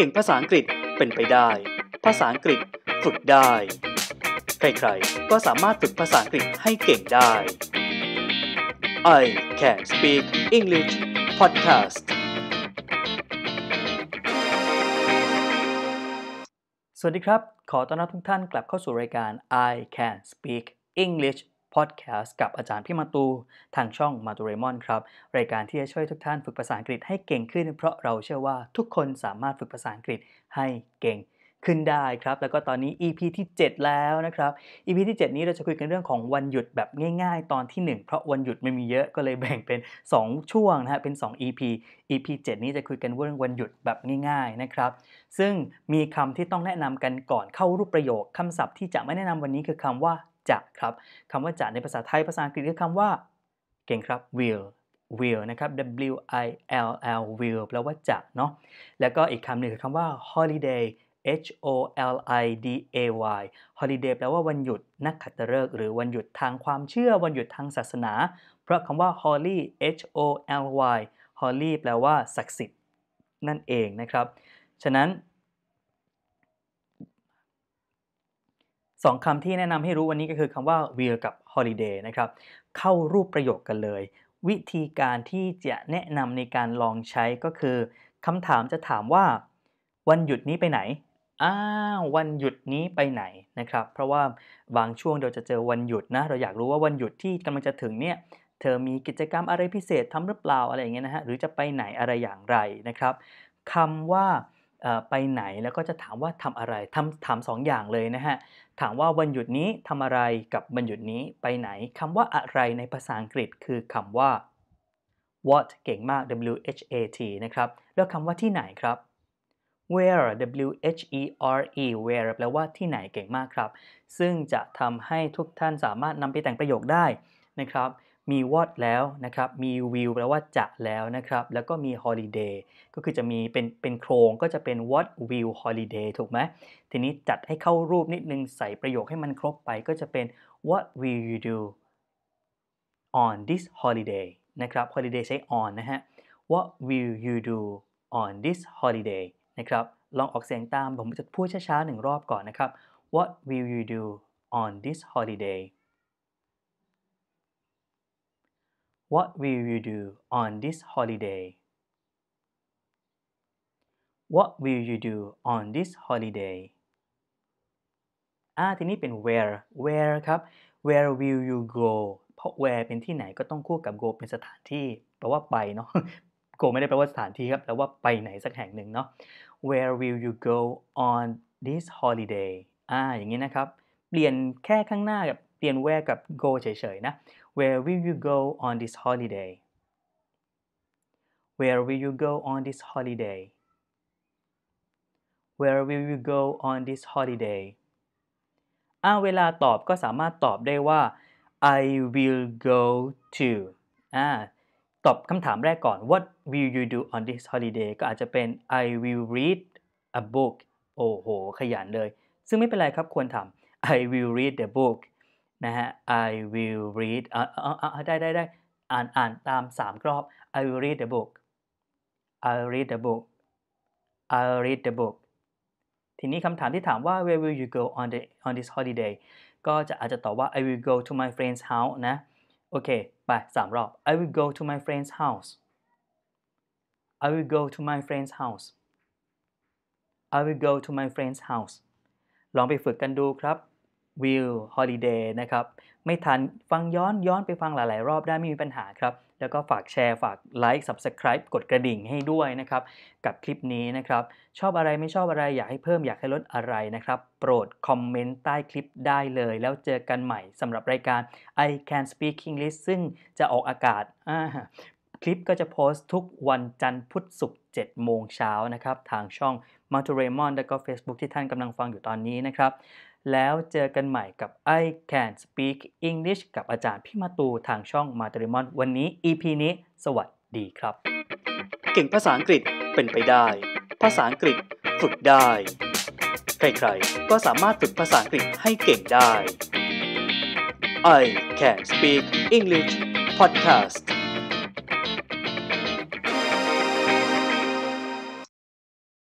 เก่งภาษาอังกฤษเป็นไปได้ ภาษาอังกฤษฝึกได้ ใครๆ ก็สามารถฝึกภาษาอังกฤษให้เก่งได้ I can speak English podcast สวัสดีครับ ขอต้อนรับทุกท่านกลับเข้าสู่รายการ I can speak English พอดแคสต์กับอาจารย์พี่มาตู ทางช่องมาตูเรมอนครับรายการที่จะช่วยทุกท่าน ฝึกภาษาอังกฤษให้เก่งขึ้นเพราะเราเชื่อว่าทุกคนสามารถฝึกภาษาอังกฤษให้เก่งขึ้นได้ครับแล้วก็ตอนนี้ EP ที่7 แล้วนะครับ EP ที่7 นี้เราจะคุยกันเรื่องของวันหยุดแบบง่าย ๆ ตอนที่ 1 เพราะวันหยุดไม่มีเยอะก็เลยแบ่งเป็น 2 ช่วงนะฮะเป็น 2 EP EP 7นี้จะคุยกันเรื่องวันหยุดแบบง่ายๆนะครับซึ่งมีคำที่ต้องแนะนำกันก่อนเข้ารูปประโยคคำศัพท์ที่จะไม่แนะนำวันนี้คือคำว่าจะครับคำว่าจะในภาษาไทยภาษาอังกฤษคือคำว่า เก่งครับ will will นะครับ w i l l will แปลว่าจะเนาะแล้วก็อีกคำหนึ่งคือคำว่า holiday H O L I D A Y holiday แปลว่าวันหยุดนักขัตฤกษ์หรือวันหยุดทางความเชื่อวันหยุดทางศาสนา เพราะคำว่า holy H O L Y holy แปลว่าศักดิ์สิทธิ์นั่นเองนะครับฉะนั้นสองคำที่แนะนำให้รู้วันนี้ก็คือคำว่า will กับ holiday นะครับเข้ารูปประโยคกันเลย วิธีการที่จะแนะนำในการลองใช้ก็คือคำถามจะถามว่า วันหยุดนี้ไปไหน อ้าววันหยุดนี้ไปไหนนะครับเพราะว่าบางช่วงเราจะเจอวันหยุดนะเราอยากรู้ว่าวันหยุดที่กำลังจะถึงเนี่ยเธอมีกิจกรรมอะไรพิเศษทำหรือเปล่าอะไรอย่างเงี้ยนะฮะหรือจะไปไหนอะไรอย่างไรนะครับคำว่าไปไหนแล้วก็จะถามว่าทำอะไรทำถามสองอย่างเลยนะฮะ ถามว่าวันหยุดนี้ทำอะไรกับวันหยุดนี้ไปไหนคำว่าอะไรในภาษาอังกฤษ คือคำว่า what เก่งมาก w h a t นะครับ แล้วคำว่าที่ไหนครับ where w h e r e where แปลว่าที่ไหนเก่งมากครับ ซึ่งจะทำให้ทุกท่านสามารถนำไปแต่งประโยคได้นะครับมี what แล้วนะครับ มี will แปลวว่าจะแล้วนะครับ แล้วก็มี holiday ก็คือจะมีเป็นเป็นโครงก็จะเป็น what will holiday ถูกไหม ทีนี้จัดให้เข้ารูปนิดนึงใส่ประโยคให้มันครบไปก็จะเป็น what will you do on this holiday นะครับ holiday ใช้ on นะฮะ what will you do on this holiday นะครับ ลองออกเสียงตามผมจะพูดช้าๆ หนึ่งรอบก่อนนะครับ what will you do on this holiday What will you do on this holiday What will you do on this holiday อ่าทีนี้เป็น where where ครับ where will you go เพราะ where เป็นที่ไหนก็ต้องคู่กับ go เป็นสถานที่ แปลว่าไปเนาะ go ไม่ได้แปลว่าสถานที่ครับ แปลว่าไปไหนสักแห่งหนึ่งเนาะ where will you go on this holiday อ่าอย่างนี้นะครับ เปลี่ยนแค่ข้างหน้ากับเปลี่ยน where กับ go เฉย ๆ นะ where will you go on this holiday where will you go on this holiday where will you go on this holiday อ่าเวลาตอบก็สามารถตอบได้ว่า I will go to อ่าตอบคำถามแรกก่อน What will you do on this holiday ก็อาจจะเป็น I will read a book โอ้โห ขยันเลย ซึ่งไม่เป็นไรครับควรทำ I will read the book นะฮะ I will read อ่าได้ได้ได้อ่านอ่านตามสามรอบ I will read the book I will read the book I will read the book ทีนี้คำถามที่ถามว่า where will you go on the on this holiday ก็จะอาจจะตอบว่า I will go to my friend's house นะโอเคไปสามรอบ I will go to my friend's house I will go to my friend's house I will go to my friend's house ลองไปฝึกกันดูครับวิวฮอลิเดย์นะครับ ไม่ทันฟังย้อนย้อนไปฟังหลาย ๆ รอบได้ไม่มีปัญหาครับ แล้วก็ฝากแชร์ฝากไลค์ Subscribe กดกระดิ่งให้ด้วยนะครับ กับคลิปนี้นะครับ ชอบอะไรไม่ชอบอะไรอยากให้เพิ่มอยากให้ลดอะไรนะครับ โปรดคอมเมนต์ใต้คลิปได้เลยแล้วเจอกันใหม่สำหรับรายการ I Can Speak English ซึ่งจะออกอากาศ คลิปก็จะโพสต์ทุกวันจันทร์พุธศุกร์7โมงเช้านะครับทางช่องมาร์ตูเรมอนและก็ Facebook ที่ท่านกำลังฟังอยู่ตอนนี้นะครับ แล้วเจอกันใหม่กับ I Can Speak English กับอาจารย์พี่มาตูทางช่องมาตูเรมอนวันนี้ EP นี้สวัสดีครับ เก่งภาษาอังกฤษเป็นไปได้ ภาษาอังกฤษฝึกได้ ใครๆ ก็สามารถฝึกภาษาอังกฤษให้เก่งได้ I Can Speak English Podcast